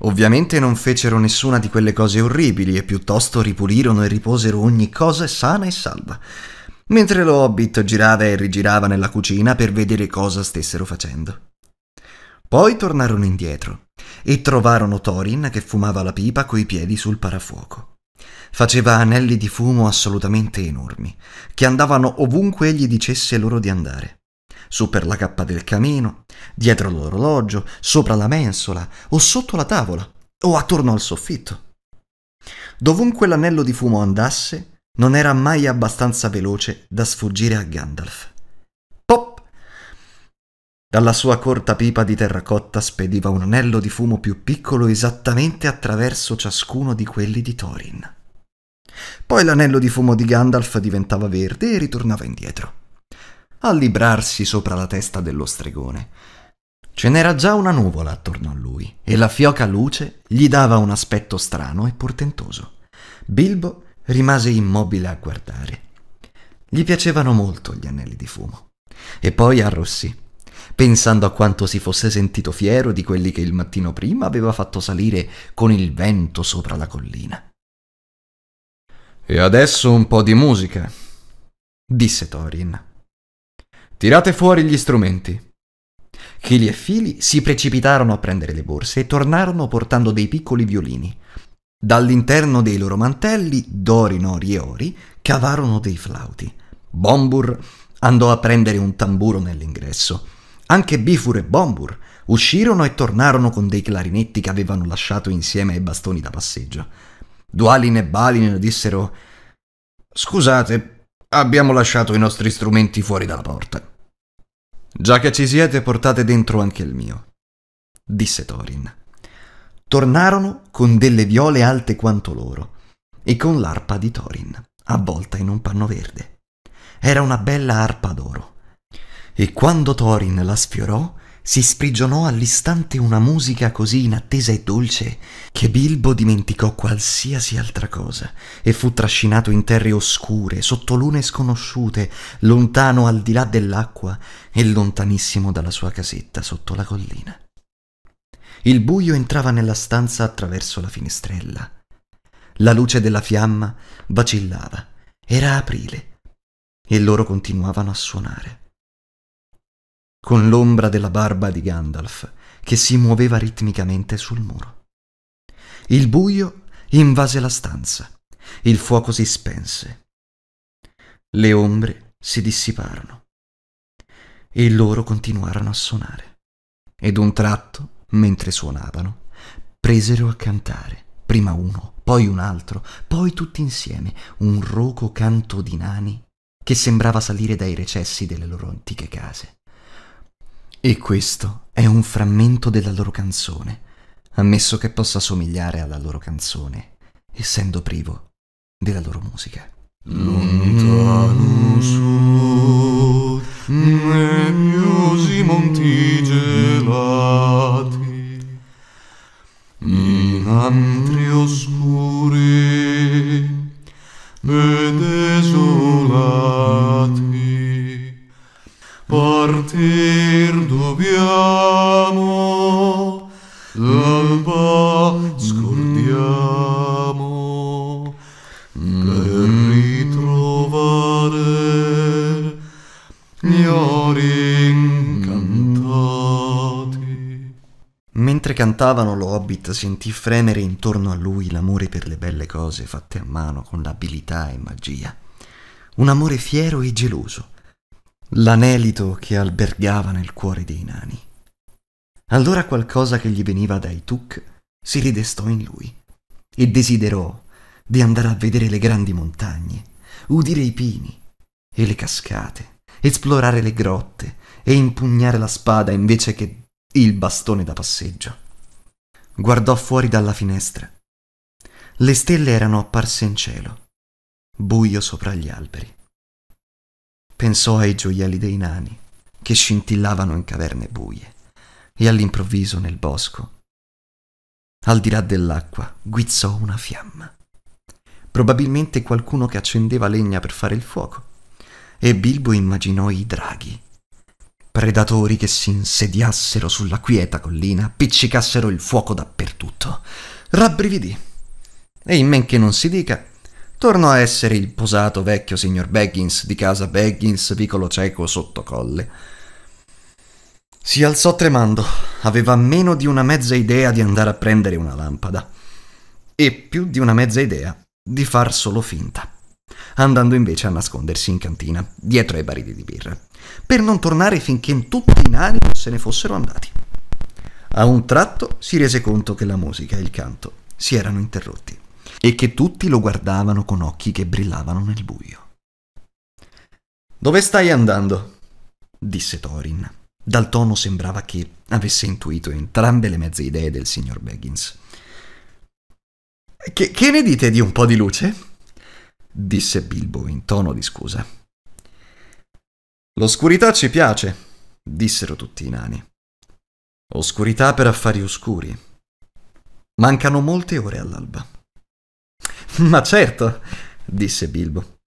Ovviamente non fecero nessuna di quelle cose orribili e piuttosto ripulirono e riposero ogni cosa sana e salva. Mentre lo Hobbit girava e rigirava nella cucina per vedere cosa stessero facendo. Poi tornarono indietro e trovarono Thorin che fumava la pipa coi piedi sul parafuoco. Faceva anelli di fumo assolutamente enormi, che andavano ovunque egli dicesse loro di andare su per la cappa del camino, dietro l'orologio, sopra la mensola o sotto la tavola o attorno al soffitto. Dovunque l'anello di fumo andasse, non era mai abbastanza veloce da sfuggire a Gandalf. Pop! Dalla sua corta pipa di terracotta spediva un anello di fumo più piccolo esattamente attraverso ciascuno di quelli di Thorin. Poi l'anello di fumo di Gandalf diventava verde e ritornava indietro a librarsi sopra la testa dello stregone. Ce n'era già una nuvola attorno a lui e la fioca luce gli dava un aspetto strano e portentoso. Bilbo rimase immobile a guardare. Gli piacevano molto gli anelli di fumo. E poi arrossì, pensando a quanto si fosse sentito fiero di quelli che il mattino prima aveva fatto salire con il vento sopra la collina. E adesso un po' di musica, disse Thorin. Tirate fuori gli strumenti. Kili e Fili si precipitarono a prendere le borse e tornarono portando dei piccoli violini. Dall'interno dei loro mantelli, Dori, Nori e Ori cavarono dei flauti. Bombur andò a prendere un tamburo nell'ingresso. Anche Bifur e Bombur uscirono e tornarono con dei clarinetti che avevano lasciato insieme ai bastoni da passeggio. Dualin e Balin dissero Scusate, Abbiamo lasciato i nostri strumenti fuori dalla porta. Già che ci siete, portate dentro anche il mio, disse Thorin. Tornarono con delle viole alte quanto loro e con l'arpa di Thorin, avvolta in un panno verde. Era una bella arpa d'oro. E quando Thorin la sfiorò, si sprigionò all'istante una musica così inattesa e dolce che Bilbo dimenticò qualsiasi altra cosa e fu trascinato in terre oscure, sotto lune sconosciute, lontano al di là dell'acqua e lontanissimo dalla sua casetta sotto la collina. Il buio entrava nella stanza attraverso la finestrella. La luce della fiamma vacillava. Era aprile e loro continuavano a suonare con l'ombra della barba di Gandalf che si muoveva ritmicamente sul muro. Il buio invase la stanza, il fuoco si spense, le ombre si dissiparono e loro continuarono a suonare. Ed un tratto, mentre suonavano, presero a cantare, prima uno, poi un altro, poi tutti insieme, un roco canto di nani che sembrava salire dai recessi delle loro antiche case. E questo è un frammento della loro canzone, ammesso che possa somigliare alla loro canzone, essendo privo della loro musica. Lontano sud, nebbiosi monti gelati, in antri oscuri e desolati partir dobbiamo, l'alba scordiamo, per ritrovare gli ori incantati. Mentre cantavano lo Hobbit sentì fremere intorno a lui l'amore per le belle cose fatte a mano con abilità e magia. Un amore fiero e geloso l'anelito che albergava nel cuore dei nani. Allora qualcosa che gli veniva dai Tuk si ridestò in lui e desiderò di andare a vedere le grandi montagne, udire i pini e le cascate, esplorare le grotte e impugnare la spada invece che il bastone da passeggio. Guardò fuori dalla finestra. Le stelle erano apparse in cielo, buio sopra gli alberi. Pensò ai gioielli dei nani, che scintillavano in caverne buie, e all'improvviso nel bosco, al di là dell'acqua, guizzò una fiamma. Probabilmente qualcuno che accendeva legna per fare il fuoco. E Bilbo immaginò i draghi, predatori che si insediassero sulla quieta collina, appiccicassero il fuoco dappertutto. Rabbrividì. E in men che non si dica, tornò a essere il posato vecchio signor Baggins di casa Baggins, vicolo cieco sotto colle. Si alzò tremando, aveva meno di una mezza idea di andare a prendere una lampada e più di una mezza idea di far solo finta, andando invece a nascondersi in cantina, dietro ai barili di birra, per non tornare finché tutti i nani se ne fossero andati. A un tratto si rese conto che la musica e il canto si erano interrotti e che tutti lo guardavano con occhi che brillavano nel buio. Dove stai andando? disse Thorin. Dal tono sembrava che avesse intuito entrambe le mezze idee del signor Baggins. Che, che ne dite di un po' di luce? disse Bilbo in tono di scusa. L'oscurità ci piace, dissero tutti i nani. Oscurità per affari oscuri. Mancano molte ore all'alba. Ma certo, disse Bilbo.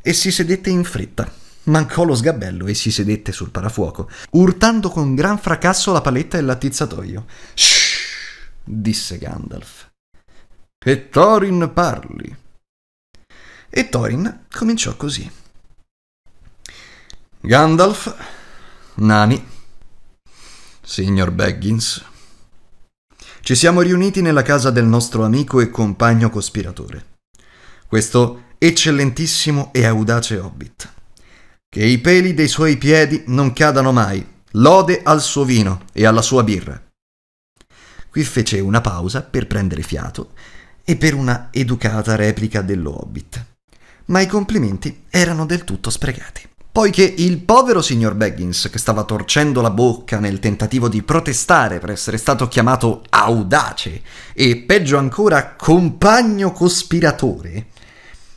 E si sedette in fretta. Mancò lo sgabello e si sedette sul parafuoco, urtando con gran fracasso la paletta e l'attizzatoio. Shh! disse Gandalf. Che Thorin parli. E Thorin cominciò così. Gandalf, Nani, signor Baggins, ci siamo riuniti nella casa del nostro amico e compagno cospiratore. Questo eccellentissimo e audace hobbit. Che i peli dei suoi piedi non cadano mai. Lode al suo vino e alla sua birra. Qui fece una pausa per prendere fiato e per una educata replica dello hobbit. Ma i complimenti erano del tutto sprecati poiché il povero signor Baggins, che stava torcendo la bocca nel tentativo di protestare per essere stato chiamato audace e peggio ancora compagno cospiratore,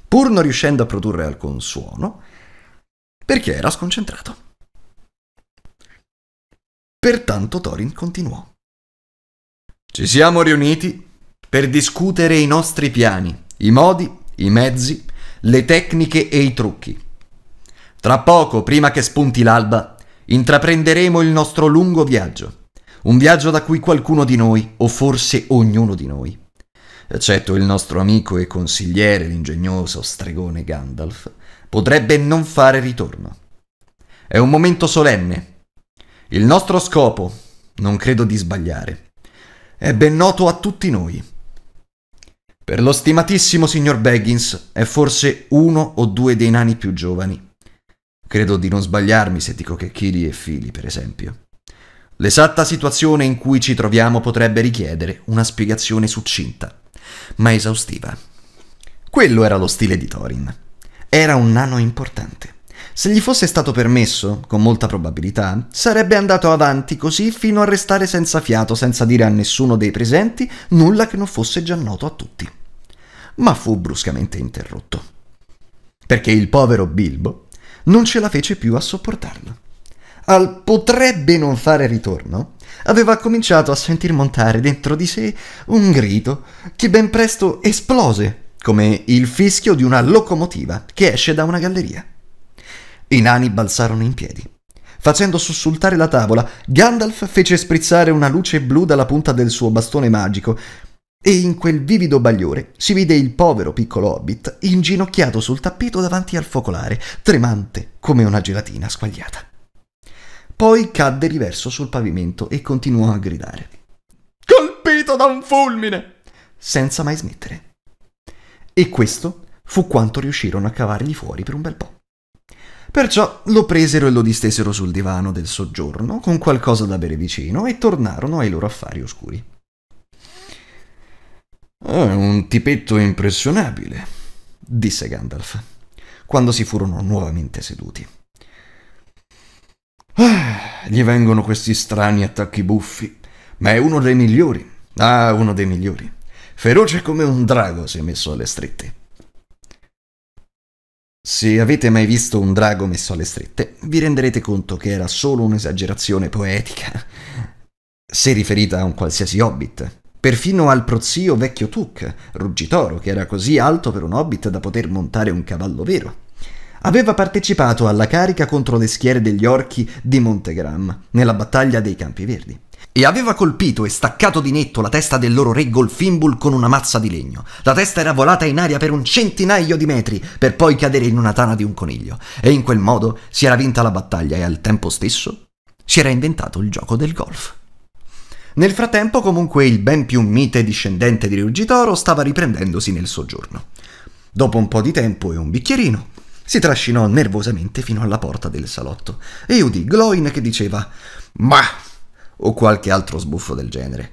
pur non riuscendo a produrre alcun suono, perché era sconcentrato. Pertanto Thorin continuò. Ci siamo riuniti per discutere i nostri piani, i modi, i mezzi, le tecniche e i trucchi tra poco, prima che spunti l'alba, intraprenderemo il nostro lungo viaggio. Un viaggio da cui qualcuno di noi, o forse ognuno di noi, eccetto il nostro amico e consigliere, l'ingegnoso stregone Gandalf, potrebbe non fare ritorno. È un momento solenne. Il nostro scopo, non credo di sbagliare, è ben noto a tutti noi. Per lo stimatissimo signor Baggins è forse uno o due dei nani più giovani Credo di non sbagliarmi se dico che Kili e Fili, per esempio. L'esatta situazione in cui ci troviamo potrebbe richiedere una spiegazione succinta, ma esaustiva. Quello era lo stile di Thorin. Era un nano importante. Se gli fosse stato permesso, con molta probabilità, sarebbe andato avanti così fino a restare senza fiato, senza dire a nessuno dei presenti nulla che non fosse già noto a tutti. Ma fu bruscamente interrotto. Perché il povero Bilbo, non ce la fece più a sopportarlo. Al potrebbe non fare ritorno, aveva cominciato a sentir montare dentro di sé un grido che ben presto esplose come il fischio di una locomotiva che esce da una galleria. I nani balzarono in piedi. Facendo sussultare la tavola, Gandalf fece sprizzare una luce blu dalla punta del suo bastone magico, e in quel vivido bagliore si vide il povero piccolo hobbit inginocchiato sul tappeto davanti al focolare, tremante come una gelatina squagliata. Poi cadde riverso sul pavimento e continuò a gridare. Colpito da un fulmine! senza mai smettere. E questo fu quanto riuscirono a cavargli fuori per un bel po'. Perciò lo presero e lo distesero sul divano del soggiorno con qualcosa da bere vicino e tornarono ai loro affari oscuri. Ah, un tipetto impressionabile, disse Gandalf, quando si furono nuovamente seduti. Ah, gli vengono questi strani attacchi buffi, ma è uno dei migliori. Ah, uno dei migliori. Feroce come un drago si è messo alle strette. Se avete mai visto un drago messo alle strette, vi renderete conto che era solo un'esagerazione poetica, se riferita a un qualsiasi hobbit perfino al prozio vecchio Tuk, Ruggitoro, che era così alto per un hobbit da poter montare un cavallo vero. Aveva partecipato alla carica contro le schiere degli orchi di Montegram, nella battaglia dei Campi Verdi e aveva colpito e staccato di netto la testa del loro re Golfimbul con una mazza di legno. La testa era volata in aria per un centinaio di metri, per poi cadere in una tana di un coniglio, e in quel modo si era vinta la battaglia e al tempo stesso si era inventato il gioco del golf. Nel frattempo, comunque, il ben più mite discendente di Ruggitoro stava riprendendosi nel soggiorno. Dopo un po' di tempo e un bicchierino, si trascinò nervosamente fino alla porta del salotto e udì Gloin che diceva Ma! o qualche altro sbuffo del genere.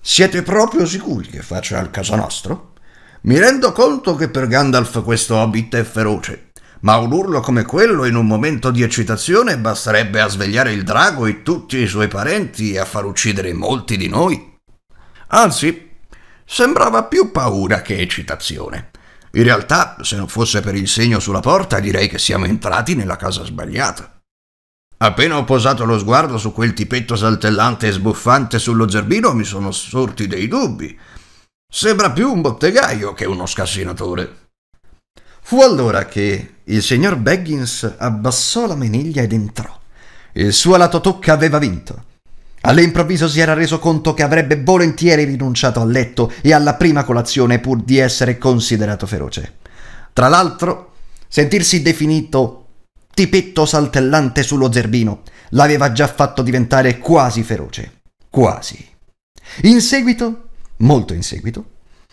Siete proprio sicuri che faccia al caso nostro? Mi rendo conto che per Gandalf questo hobbit è feroce, ma un urlo come quello in un momento di eccitazione basterebbe a svegliare il drago e tutti i suoi parenti e a far uccidere molti di noi. Anzi, sembrava più paura che eccitazione. In realtà, se non fosse per il segno sulla porta, direi che siamo entrati nella casa sbagliata. Appena ho posato lo sguardo su quel tipetto saltellante e sbuffante sullo zerbino, mi sono sorti dei dubbi. Sembra più un bottegaio che uno scassinatore. Fu allora che il signor Baggins abbassò la maniglia ed entrò. Il suo lato tocca aveva vinto. All'improvviso si era reso conto che avrebbe volentieri rinunciato al letto e alla prima colazione pur di essere considerato feroce. Tra l'altro, sentirsi definito tipetto saltellante sullo zerbino l'aveva già fatto diventare quasi feroce. Quasi. In seguito, molto in seguito,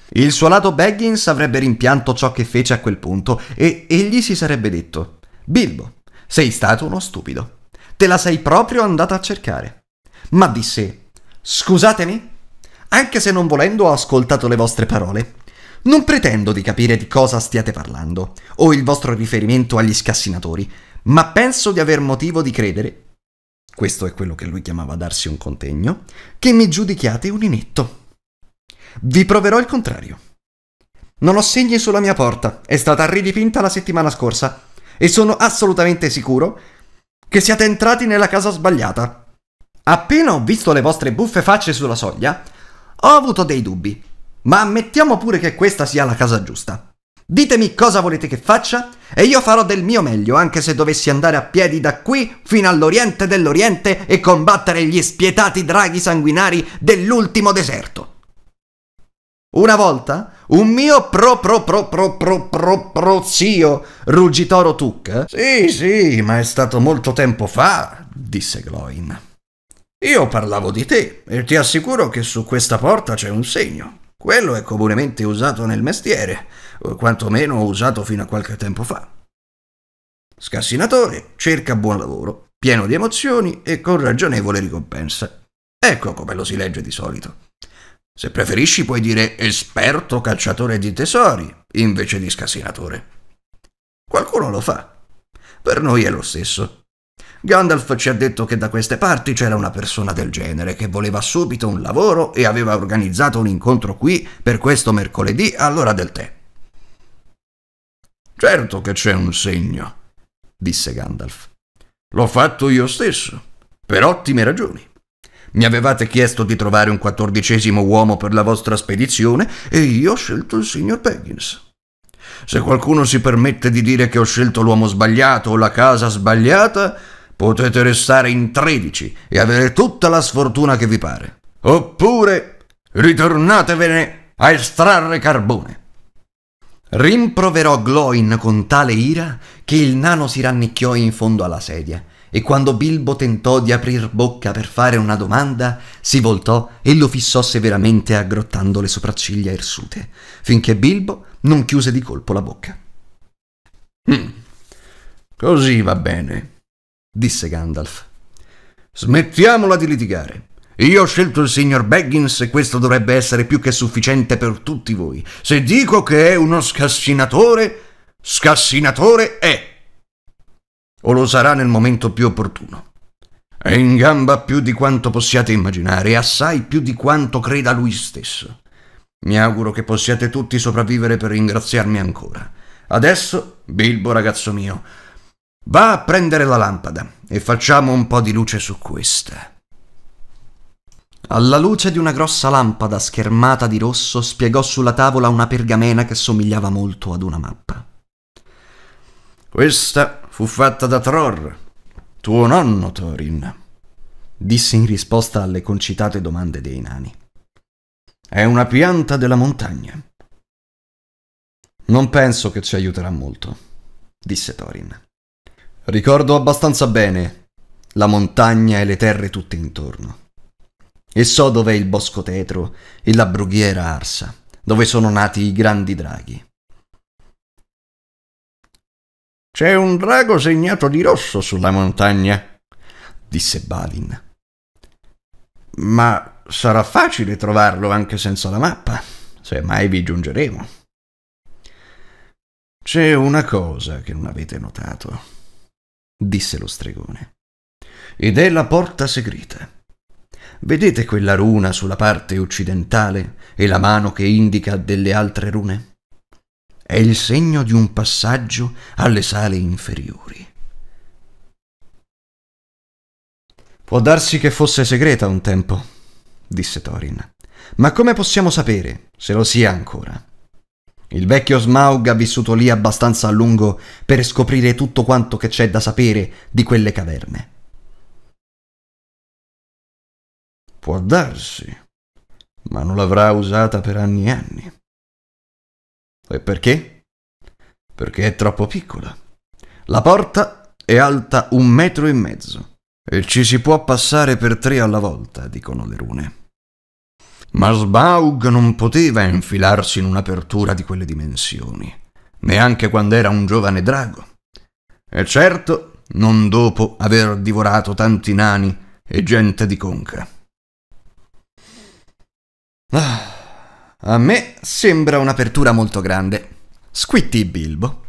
il suo lato Baggins avrebbe rimpianto ciò che fece a quel punto e egli si sarebbe detto: Bilbo, sei stato uno stupido. Te la sei proprio andata a cercare. Ma disse: scusatemi, anche se non volendo ho ascoltato le vostre parole. Non pretendo di capire di cosa stiate parlando, o il vostro riferimento agli scassinatori, ma penso di aver motivo di credere, questo è quello che lui chiamava darsi un contegno, che mi giudichiate un inetto. Vi proverò il contrario. Non ho segni sulla mia porta, è stata ridipinta la settimana scorsa e sono assolutamente sicuro che siate entrati nella casa sbagliata. Appena ho visto le vostre buffe facce sulla soglia, ho avuto dei dubbi, ma ammettiamo pure che questa sia la casa giusta. Ditemi cosa volete che faccia e io farò del mio meglio anche se dovessi andare a piedi da qui fino all'oriente dell'oriente e combattere gli spietati draghi sanguinari dell'ultimo deserto. Una volta, un mio pro pro pro pro pro pro pro zio, Ruggitoro Tuck. Eh? Sì, sì, ma è stato molto tempo fa, disse Gloin. Io parlavo di te e ti assicuro che su questa porta c'è un segno. Quello è comunemente usato nel mestiere, o quantomeno usato fino a qualche tempo fa. Scassinatore cerca buon lavoro, pieno di emozioni e con ragionevole ricompensa. Ecco come lo si legge di solito. Se preferisci puoi dire esperto cacciatore di tesori invece di scasinatore. Qualcuno lo fa. Per noi è lo stesso. Gandalf ci ha detto che da queste parti c'era una persona del genere che voleva subito un lavoro e aveva organizzato un incontro qui per questo mercoledì all'ora del tè. Certo che c'è un segno, disse Gandalf. L'ho fatto io stesso, per ottime ragioni. Mi avevate chiesto di trovare un quattordicesimo uomo per la vostra spedizione e io ho scelto il signor Peggins. Se qualcuno si permette di dire che ho scelto l'uomo sbagliato o la casa sbagliata, potete restare in tredici e avere tutta la sfortuna che vi pare. Oppure ritornatevene a estrarre carbone. Rimproverò Gloin con tale ira che il nano si rannicchiò in fondo alla sedia e quando Bilbo tentò di aprir bocca per fare una domanda, si voltò e lo fissò severamente aggrottando le sopracciglia irsute, finché Bilbo non chiuse di colpo la bocca. Mm, così va bene, disse Gandalf. Smettiamola di litigare. Io ho scelto il signor Baggins e questo dovrebbe essere più che sufficiente per tutti voi. Se dico che è uno scassinatore, scassinatore è o lo sarà nel momento più opportuno. È in gamba più di quanto possiate immaginare e assai più di quanto creda lui stesso. Mi auguro che possiate tutti sopravvivere per ringraziarmi ancora. Adesso, Bilbo ragazzo mio, va a prendere la lampada e facciamo un po' di luce su questa. Alla luce di una grossa lampada schermata di rosso spiegò sulla tavola una pergamena che somigliava molto ad una mappa. Questa fu fatta da Tror, tuo nonno Thorin, disse in risposta alle concitate domande dei nani. È una pianta della montagna. Non penso che ci aiuterà molto, disse Thorin. Ricordo abbastanza bene la montagna e le terre tutte intorno. E so dov'è il bosco tetro e la brughiera arsa, dove sono nati i grandi draghi. C'è un drago segnato di rosso sulla montagna, disse Balin. Ma sarà facile trovarlo anche senza la mappa, se mai vi giungeremo. C'è una cosa che non avete notato, disse lo stregone, ed è la porta segreta. Vedete quella runa sulla parte occidentale e la mano che indica delle altre rune? è il segno di un passaggio alle sale inferiori. Può darsi che fosse segreta un tempo, disse Thorin. Ma come possiamo sapere se lo sia ancora? Il vecchio Smaug ha vissuto lì abbastanza a lungo per scoprire tutto quanto che c'è da sapere di quelle caverne. Può darsi, ma non l'avrà usata per anni e anni. E perché? Perché è troppo piccola. La porta è alta un metro e mezzo e ci si può passare per tre alla volta, dicono le rune. Ma Sbaug non poteva infilarsi in un'apertura di quelle dimensioni, neanche quando era un giovane drago. E certo, non dopo aver divorato tanti nani e gente di conca. Ah. A me sembra un'apertura molto grande. Squitti Bilbo